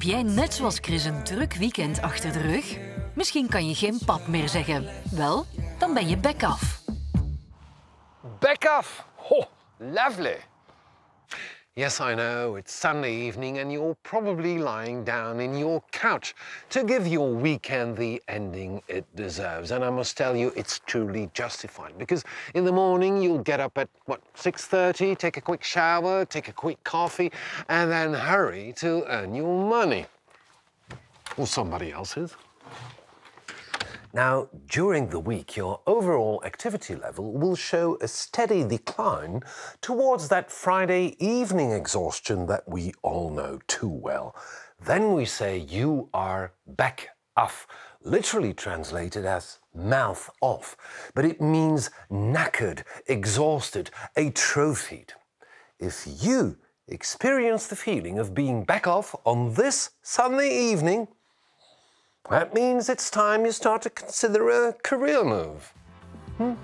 Heb jij net zoals Chris een druk weekend achter de rug? Misschien kan je geen pap meer zeggen. Wel, dan ben je back off. Back off! Ho, lovely. Yes, I know, it's Sunday evening and you're probably lying down in your couch to give your weekend the ending it deserves. And I must tell you, it's truly justified because in the morning you'll get up at, what, 6.30, take a quick shower, take a quick coffee, and then hurry to earn your money. Or somebody else's. Now, during the week, your overall activity level will show a steady decline towards that Friday evening exhaustion that we all know too well. Then we say you are back off, literally translated as mouth off, but it means knackered, exhausted, atrophied. If you experience the feeling of being back off on this Sunday evening, that means it's time you start to consider a career move. Hmm?